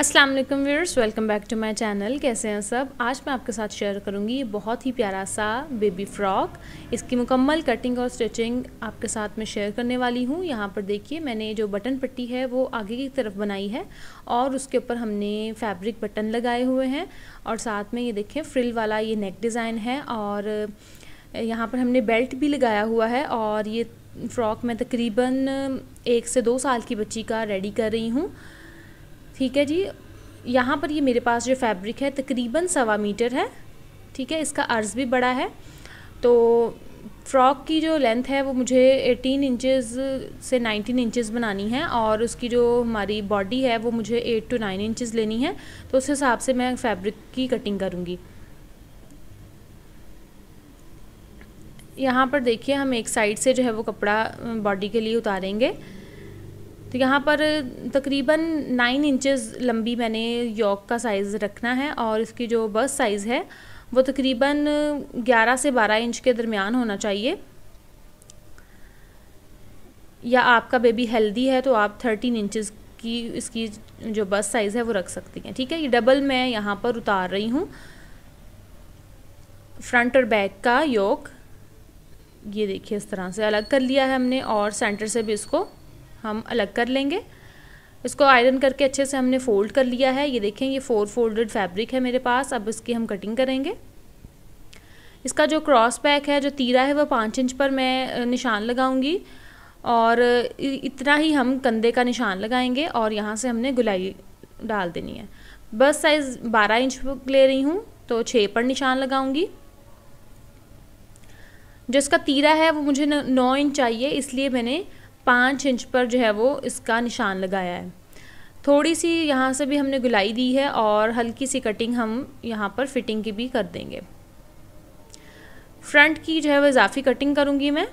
अस्सलाम वालेकुम viewers welcome back to my channel कैसे हैं सब आज मैं आपके साथ शेयर करूंगी ये बहुत ही प्यारा सा बेबी फ्रॉक इसकी मुकम्मल कटिंग और स्टिचिंग आपके साथ मैं शेयर करने वाली हूँ यहाँ पर देखिए मैंने जो बटन पट्टी है वो आगे की तरफ बनाई है और उसके ऊपर हमने फैब्रिक बटन लगाए हुए हैं और साथ में ये देखें फ्रिल वाला ये नेक डिज़ाइन है और यहाँ पर हमने बेल्ट भी लगाया हुआ है और ये फ़्रॉक मैं तकरीबन एक से दो साल की बच्ची का रेडी कर रही हूँ ठीक है जी यहाँ पर ये मेरे पास जो फैब्रिक है तकरीबन सवा मीटर है ठीक है इसका अर्ज़ भी बड़ा है तो फ़्रॉक की जो लेंथ है वो मुझे 18 इंचेस से 19 इंचेस बनानी है और उसकी जो हमारी बॉडी है वो मुझे 8 टू 9 इंचेस लेनी है तो उस हिसाब से मैं फैब्रिक की कटिंग करूँगी यहाँ पर देखिए हम एक साइड से जो है वो कपड़ा बॉडी के लिए उतारेंगे तो यहाँ पर तकरीबन नाइन इंचेस लंबी मैंने यॉक का साइज़ रखना है और इसकी जो बस साइज़ है वो तकरीबन ग्यारह से बारह इंच के दरमियान होना चाहिए या आपका बेबी हेल्दी है तो आप थर्टीन इंचेस की इसकी जो बस साइज़ है वो रख सकती हैं ठीक है ये डबल मैं यहाँ पर उतार रही हूँ फ्रंट और बैक का योक ये देखिए इस तरह से अलग कर लिया है हमने और सेंटर से भी इसको हम अलग कर लेंगे इसको आयरन करके अच्छे से हमने फोल्ड कर लिया है ये देखें ये फोर फोल्डेड फैब्रिक है मेरे पास अब इसकी हम कटिंग करेंगे इसका जो क्रॉस पैक है जो तीरा है वह पाँच इंच पर मैं निशान लगाऊंगी और इतना ही हम कंधे का निशान लगाएंगे और यहाँ से हमने गुलाई डाल देनी है बस साइज़ बारह इंच ले रही हूँ तो छः पर निशान लगाऊंगी जो इसका तीरा है वो मुझे नौ इंच चाहिए इसलिए मैंने पाँच इंच पर जो है वो इसका निशान लगाया है थोड़ी सी यहाँ से भी हमने गुलाई दी है और हल्की सी कटिंग हम यहाँ पर फिटिंग की भी कर देंगे फ्रंट की जो है वो इजाफी कटिंग करूँगी मैं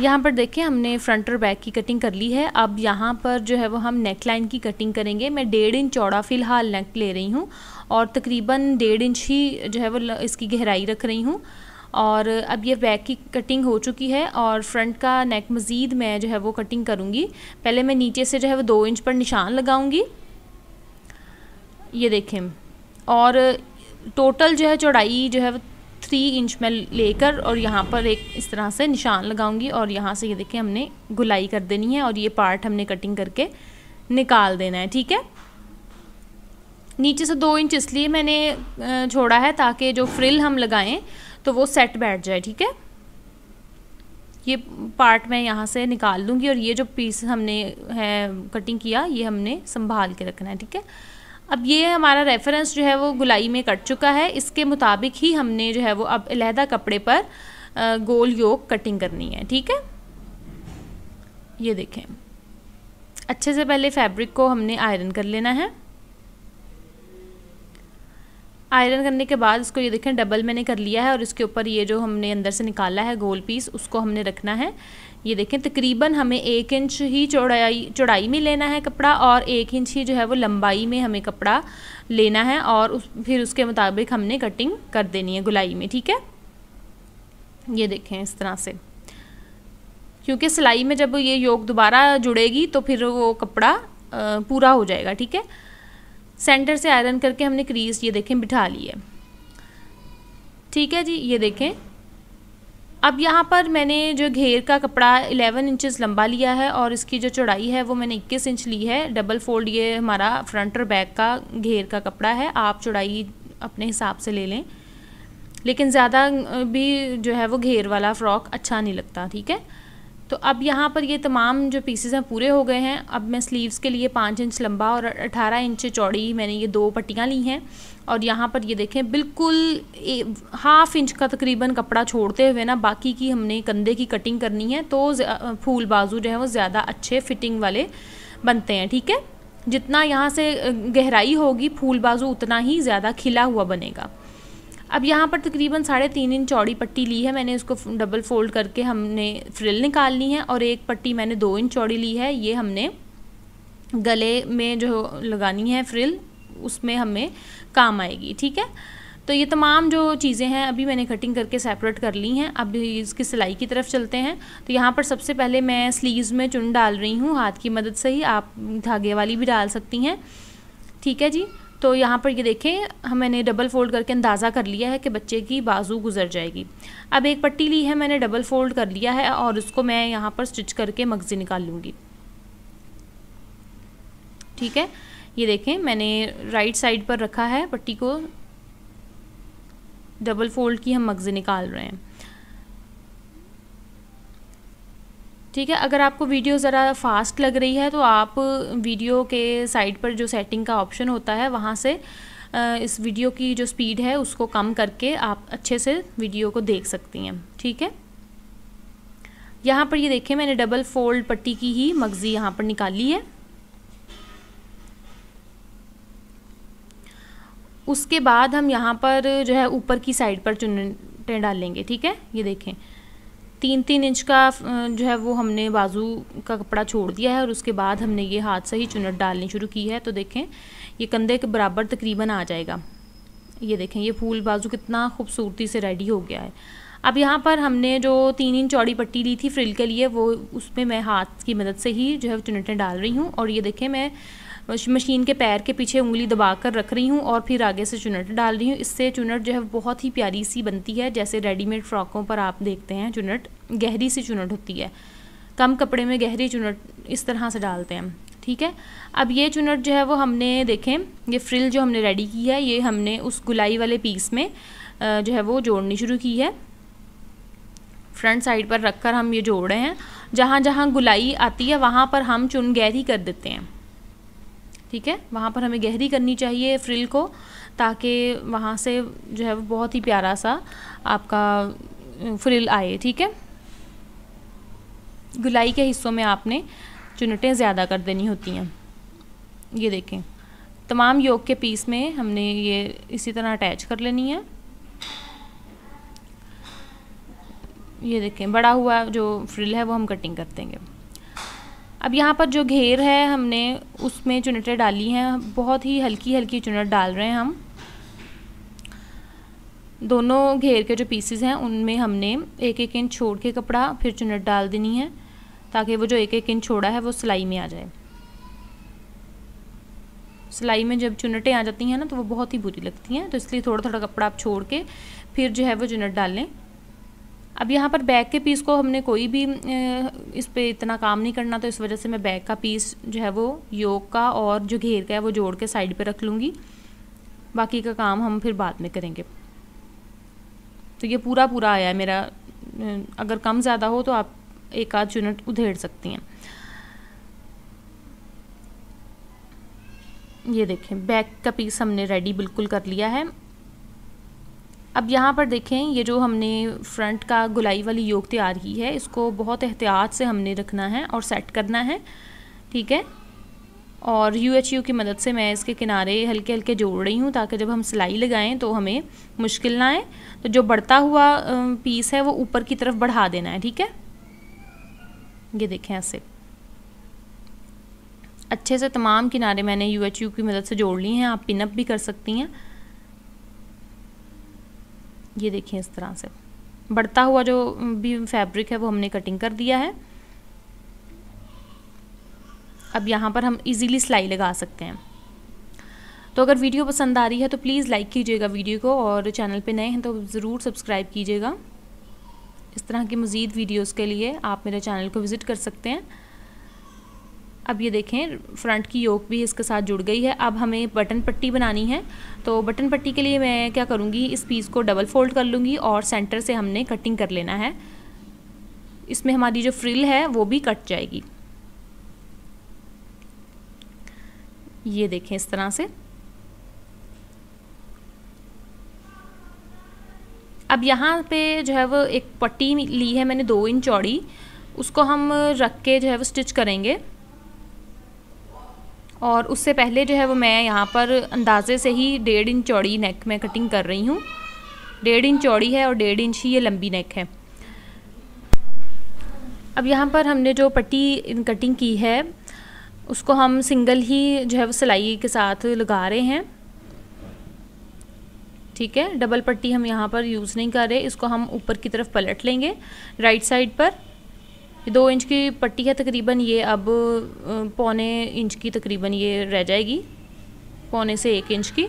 यहाँ पर देखें हमने फ्रंट और बैक की कटिंग कर ली है अब यहाँ पर जो है वो हम नेक लाइन की कटिंग करेंगे मैं डेढ़ इंच चौड़ा फ़िलहाल नेक ले रही हूँ और तकरीबन डेढ़ इंच ही जो है वो इसकी गहराई रख रही हूँ और अब ये बैक की कटिंग हो चुकी है और फ्रंट का नेक मज़ीद मैं जो है वो कटिंग करूँगी पहले मैं नीचे से जो है वो दो इंच पर निशान लगाऊँगी ये देखें और टोटल जो है चौड़ाई जो है वो थ्री इंच में लेकर और यहाँ पर एक इस तरह से निशान लगाऊंगी और यहाँ से ये देखें हमने गुलाई कर देनी है और ये पार्ट हमने कटिंग करके निकाल देना है ठीक है नीचे से दो इंच इसलिए मैंने छोड़ा है ताकि जो फ्रिल हम लगाएं तो वो सेट बैठ जाए ठीक है ये पार्ट मैं यहाँ से निकाल लूँगी और ये जो पीस हमने है कटिंग किया ये हमने संभाल के रखना है ठीक है अब ये हमारा रेफरेंस जो है वो गुलाई में कट चुका है इसके मुताबिक ही हमने जो है वो अब अलहदा कपड़े पर गोल योग कटिंग करनी है ठीक है ये देखें अच्छे से पहले फैब्रिक को हमने आयरन कर लेना है आयरन करने के बाद इसको ये देखें डबल मैंने कर लिया है और इसके ऊपर ये जो हमने अंदर से निकाला है गोल पीस उसको हमने रखना है ये देखें तकरीबन हमें एक इंच ही चौड़ाई चौड़ाई में लेना है कपड़ा और एक इंच ही जो है वो लंबाई में हमें कपड़ा लेना है और उस, फिर उसके मुताबिक हमने कटिंग कर देनी है गुलाई में ठीक है ये देखें इस तरह से क्योंकि सिलाई में जब ये योग दोबारा जुड़ेगी तो फिर वो कपड़ा पूरा हो जाएगा ठीक है सेंटर से आयरन करके हमने क्रीज ये देखें बिठा ली है ठीक है जी ये देखें अब यहाँ पर मैंने जो घेर का कपड़ा 11 इंचेस लंबा लिया है और इसकी जो चौड़ाई है वो मैंने 21 इंच ली है डबल फोल्ड ये हमारा फ्रंट और बैक का घेर का कपड़ा है आप चौड़ाई अपने हिसाब से ले लें लेकिन ज़्यादा भी जो है वो घेर वाला फ़्रॉक अच्छा नहीं लगता ठीक है तो अब यहाँ पर ये तमाम जो पीसेस हैं पूरे हो गए हैं अब मैं स्लीव्स के लिए पाँच इंच लंबा और अठारह इंच चौड़ी मैंने ये दो पट्टियाँ ली हैं और यहाँ पर ये देखें बिल्कुल हाफ इंच का तकरीबन कपड़ा छोड़ते हुए ना बाकी की हमने कंधे की कटिंग करनी है तो फूल बाजू जो है वो ज़्यादा अच्छे फिटिंग वाले बनते हैं ठीक है जितना यहाँ से गहराई होगी फूल बाजू उतना ही ज़्यादा खिला हुआ बनेगा अब यहाँ पर तकरीबन साढ़े तीन इंच चौड़ी पट्टी ली है मैंने इसको डबल फोल्ड करके हमने फ्रिल निकालनी है और एक पट्टी मैंने दो इंच चौड़ी ली है ये हमने गले में जो लगानी है फ्रिल उसमें हमें काम आएगी ठीक है तो ये तमाम जो चीज़ें हैं अभी मैंने कटिंग करके सेपरेट कर ली हैं अब इसकी सिलाई की तरफ चलते हैं तो यहाँ पर सबसे पहले मैं स्लीव्स में चुन डाल रही हूँ हाथ की मदद से ही आप धागे वाली भी डाल सकती हैं ठीक है जी तो यहाँ पर ये देखें मैंने डबल फोल्ड करके अंदाज़ा कर लिया है कि बच्चे की बाजू गुजर जाएगी अब एक पट्टी ली है मैंने डबल फोल्ड कर लिया है और उसको मैं यहाँ पर स्टिच करके मगज़ी निकाल लूँगी ठीक है ये देखें मैंने राइट साइड पर रखा है पट्टी को डबल फोल्ड की हम मगज़ी निकाल रहे हैं ठीक है अगर आपको वीडियो ज़रा फास्ट लग रही है तो आप वीडियो के साइड पर जो सेटिंग का ऑप्शन होता है वहाँ से इस वीडियो की जो स्पीड है उसको कम करके आप अच्छे से वीडियो को देख सकती हैं ठीक है यहाँ पर ये देखें मैंने डबल फोल्ड पट्टी की ही मगज़ी यहाँ पर निकाली है उसके बाद हम यहाँ पर जो है ऊपर की साइड पर चुनटें डालेंगे ठीक है ये देखें तीन तीन इंच का जो है वो हमने बाजू का कपड़ा छोड़ दिया है और उसके बाद हमने ये हाथ से ही चुनट डालनी शुरू की है तो देखें ये कंधे के बराबर तकरीबन आ जाएगा ये देखें ये फूल बाजू कितना खूबसूरती से रेडी हो गया है अब यहाँ पर हमने जो तीन इंच चौड़ी पट्टी ली थी फ्रिल के लिए वो उसमें मैं हाथ की मदद से ही जो है चुनटें डाल रही हूँ और ये देखें मैं मशीन के पैर के पीछे उंगली दबा कर रख रही हूँ और फिर आगे से चुनट डाल रही हूँ इससे चुनट जो है बहुत ही प्यारी सी बनती है जैसे रेडीमेड फ्रॉकों पर आप देखते हैं चुनट गहरी सी चुनट होती है कम कपड़े में गहरी चुनट इस तरह से डालते हैं ठीक है अब ये चुनट जो है वो हमने देखें ये फ्रिल जो हमने रेडी की है ये हमने उस गुलाई वाले पीस में जो है वो जोड़नी शुरू की है फ्रंट साइड पर रखकर हम ये जोड़ रहे हैं जहाँ जहाँ गुलाई आती है वहाँ पर हम चुन गहरी कर देते हैं ठीक है वहाँ पर हमें गहरी करनी चाहिए फ्रिल को ताकि वहाँ से जो है वो बहुत ही प्यारा सा आपका फ्रिल आए ठीक है गुलाई के हिस्सों में आपने चुनटें ज़्यादा कर देनी होती हैं ये देखें तमाम योग के पीस में हमने ये इसी तरह अटैच कर लेनी है ये देखें बड़ा हुआ जो फ्रिल है वो हम कटिंग कर देंगे अब यहाँ पर जो घेर है हमने उसमें चुनटें डाली हैं बहुत ही हल्की हल्की चुनट डाल रहे हैं हम दोनों घेर के जो पीसेस हैं उनमें हमने एक एक इंच छोड़ के कपड़ा फिर चुनट डाल देनी है ताकि वो जो एक एक इंच छोड़ा है वो सिलाई में आ जाए सिलाई में जब चुनटें आ जाती हैं ना तो वो बहुत ही बुरी लगती हैं तो इसलिए थोड़ा थोड़ा कपड़ा आप छोड़ के फिर जो है वो चुनट डालें अब यहाँ पर बैक के पीस को हमने कोई भी इस पर इतना काम नहीं करना तो इस वजह से मैं बैक का पीस जो है वो योग का और जो घेर का है वो जोड़ के साइड पे रख लूँगी बाकी का काम हम फिर बाद में करेंगे तो ये पूरा पूरा आया है मेरा अगर कम ज़्यादा हो तो आप एक आध यूनिट उधेड़ सकती हैं ये देखें बैक का पीस हमने रेडी बिल्कुल कर लिया है अब यहाँ पर देखें ये जो हमने फ्रंट का गुलाई वाली योग तैयार की है इसको बहुत एहतियात से हमने रखना है और सेट करना है ठीक है और यू एच यू की मदद से मैं इसके किनारे हल्के हल्के जोड़ रही हूँ ताकि जब हम सिलाई लगाएं तो हमें मुश्किल ना आए तो जो बढ़ता हुआ पीस है वो ऊपर की तरफ बढ़ा देना है ठीक है ये देखें ऐसे अच्छे से तमाम किनारे मैंने यू एच यू की मदद से जोड़ ली हैं आप पिनअप भी कर सकती हैं ये देखिए इस तरह से बढ़ता हुआ जो भी फैब्रिक है वो हमने कटिंग कर दिया है अब यहाँ पर हम इजीली सिलाई लगा सकते हैं तो अगर वीडियो पसंद आ रही है तो प्लीज़ लाइक कीजिएगा वीडियो को और चैनल पे नए हैं तो ज़रूर सब्सक्राइब कीजिएगा इस तरह की मज़ीद वीडियोज़ के लिए आप मेरे चैनल को विज़िट कर सकते हैं अब ये देखें फ्रंट की योक भी इसके साथ जुड़ गई है अब हमें बटन पट्टी बनानी है तो बटन पट्टी के लिए मैं क्या करूँगी इस पीस को डबल फोल्ड कर लूँगी और सेंटर से हमने कटिंग कर लेना है इसमें हमारी जो फ्रिल है वो भी कट जाएगी ये देखें इस तरह से अब यहाँ पे जो है वो एक पट्टी ली है मैंने दो इंच चौड़ी उसको हम रख के जो है वो स्टिच करेंगे और उससे पहले जो है वो मैं यहाँ पर अंदाज़े से ही डेढ़ इंच चौड़ी नेक में कटिंग कर रही हूँ डेढ़ इंच चौड़ी है और डेढ़ इंच ही ये लंबी नेक है अब यहाँ पर हमने जो पट्टी कटिंग की है उसको हम सिंगल ही जो है वो सिलाई के साथ लगा रहे हैं ठीक है डबल पट्टी हम यहाँ पर यूज़ नहीं कर रहे इसको हम ऊपर की तरफ पलट लेंगे राइट साइड पर दो इंच की पट्टी है तकरीबन ये अब पौने इंच की तकरीबन ये रह जाएगी पौने से एक इंच की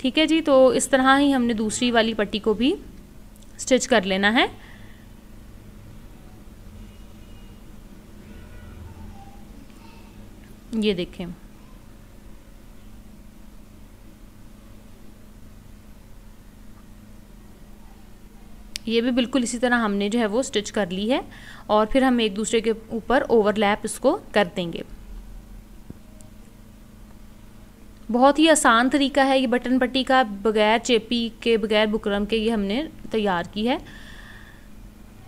ठीक है जी तो इस तरह ही हमने दूसरी वाली पट्टी को भी स्टिच कर लेना है ये देखें ये भी बिल्कुल इसी तरह हमने जो है वो स्टिच कर ली है और फिर हम एक दूसरे के ऊपर ओवरलैप इसको कर देंगे बहुत ही आसान तरीका है ये बटन पट्टी का बगैर चेपी के बगैर बुकरम के ये हमने तैयार की है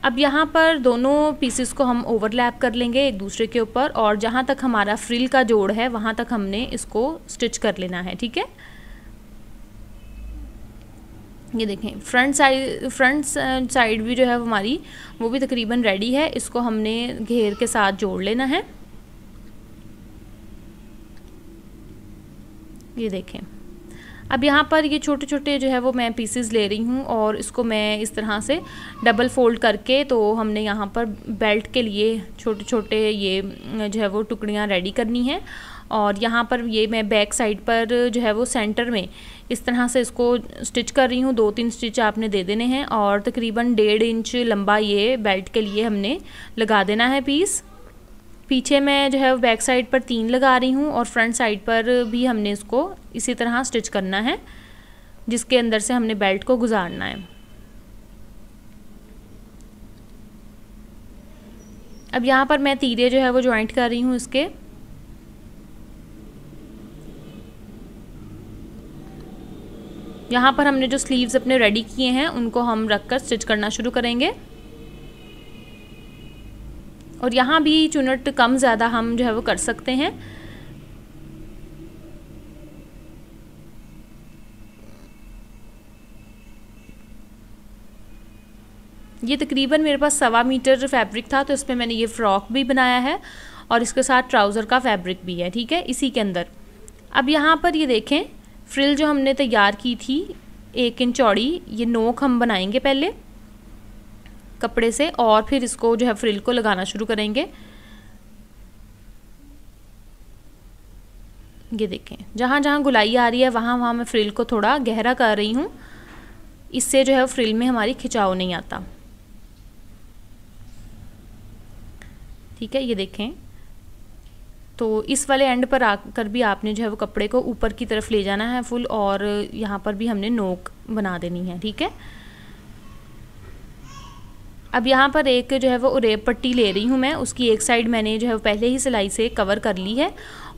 अब यहाँ पर दोनों पीसेस को हम ओवरलैप कर लेंगे एक दूसरे के ऊपर और जहाँ तक हमारा फ्रिल का जोड़ है वहाँ तक हमने इसको स्टिच कर लेना है ठीक है ये देखें फ्रंट साइड फ्रंट साइड भी जो है हमारी वो भी तकरीबन रेडी है इसको हमने घेर के साथ जोड़ लेना है ये देखें अब यहाँ पर ये छोटे छोटे जो है वो मैं पीसेस ले रही हूँ और इसको मैं इस तरह से डबल फोल्ड करके तो हमने यहाँ पर बेल्ट के लिए छोटे छोटे ये जो है वो टुकड़ियाँ रेडी करनी है और यहाँ पर ये मैं बैक साइड पर जो है वो सेंटर में इस तरह से इसको स्टिच कर रही हूँ दो तीन स्टिच आपने दे देने हैं और तकरीबन डेढ़ इंच लंबा ये बेल्ट के लिए हमने लगा देना है पीस पीछे मैं जो है बैक साइड पर तीन लगा रही हूँ और फ्रंट साइड पर भी हमने इसको इसी तरह स्टिच करना है जिसके अंदर से हमने बेल्ट को गुजारना है अब यहाँ पर मैं तीरे जो है वो ज्वाइंट कर रही हूँ इसके यहाँ पर हमने जो स्लीव्स अपने रेडी किए हैं उनको हम रख कर स्टिच करना शुरू करेंगे और यहाँ भी चुनट कम ज़्यादा हम जो है वो कर सकते हैं ये तकरीबन मेरे पास सवा मीटर फैब्रिक था तो इसमें मैंने ये फ़्रॉक भी बनाया है और इसके साथ ट्राउज़र का फैब्रिक भी है ठीक है इसी के अंदर अब यहाँ पर ये देखें फ्रिल जो हमने तैयार की थी एक इंच चौड़ी ये नोक हम बनाएंगे पहले कपड़े से और फिर इसको जो है फ्रिल को लगाना शुरू करेंगे ये देखें जहाँ जहाँ गुलाई आ रही है वहाँ वहाँ मैं फ्रिल को थोड़ा गहरा कर रही हूँ इससे जो है फ्रिल में हमारी खिंचाव नहीं आता ठीक है ये देखें तो इस वाले एंड पर आकर भी आपने जो है वो कपड़े को ऊपर की तरफ ले जाना है फुल और यहाँ पर भी हमने नोक बना देनी है ठीक है अब यहाँ पर एक जो है वो उरेब पट्टी ले रही हूँ मैं उसकी एक साइड मैंने जो है वो पहले ही सिलाई से कवर कर ली है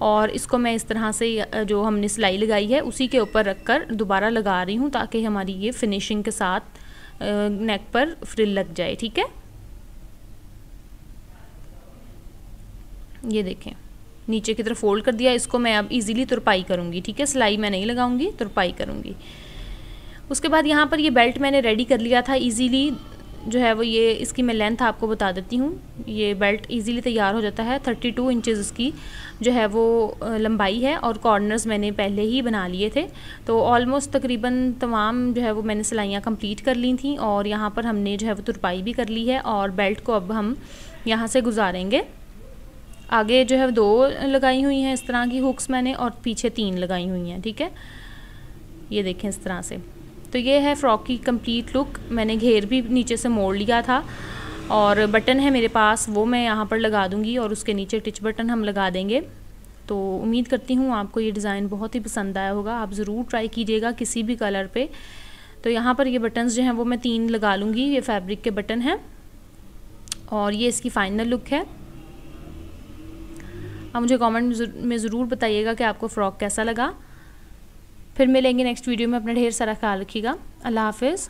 और इसको मैं इस तरह से जो हमने सिलाई लगाई है उसी के ऊपर रख कर दोबारा लगा रही हूँ ताकि हमारी ये फिनिशिंग के साथ नेक पर फ्रिल लग जाए ठीक है ये देखें नीचे की तरफ फोल्ड कर दिया इसको मैं अब इजीली तुरपाई करूँगी ठीक है सिलाई मैं नहीं लगाऊंगी तुरपाई करूँगी उसके बाद यहाँ पर ये बेल्ट मैंने रेडी कर लिया था इजीली जो है वो ये इसकी मैं लेंथ आपको बता देती हूँ ये बेल्ट इजीली तैयार हो जाता है थर्टी टू इंचज़ इसकी जो है वो लंबाई है और कॉर्नर्स मैंने पहले ही बना लिए थे तो ऑलमोस्ट तकरीबन तमाम जो है वो मैंने सिलाइयाँ कंप्लीट कर ली थी और यहाँ पर हमने जो है वो तुरपाई भी कर ली है और बेल्ट को अब हम यहाँ से गुजारेंगे आगे जो है दो लगाई हुई हैं इस तरह की हुक्स मैंने और पीछे तीन लगाई हुई हैं ठीक है ये देखें इस तरह से तो ये है फ़्रॉक की कंप्लीट लुक मैंने घेर भी नीचे से मोड़ लिया था और बटन है मेरे पास वो मैं यहाँ पर लगा दूँगी और उसके नीचे टिच बटन हम लगा देंगे तो उम्मीद करती हूँ आपको ये डिज़ाइन बहुत ही पसंद आया होगा आप ज़रूर ट्राई कीजिएगा किसी भी कलर पर तो यहाँ पर ये बटन्स जो हैं वो मैं तीन लगा लूँगी ये फैब्रिक के बटन हैं और ये इसकी फ़ाइनल लुक है आप मुझे कमेंट में ज़रूर बताइएगा कि आपको फ़्रॉक कैसा लगा फिर मिलेंगे नेक्स्ट वीडियो में अपना ढेर सारा ख्याल रखिएगा अल्लाह हाफिज़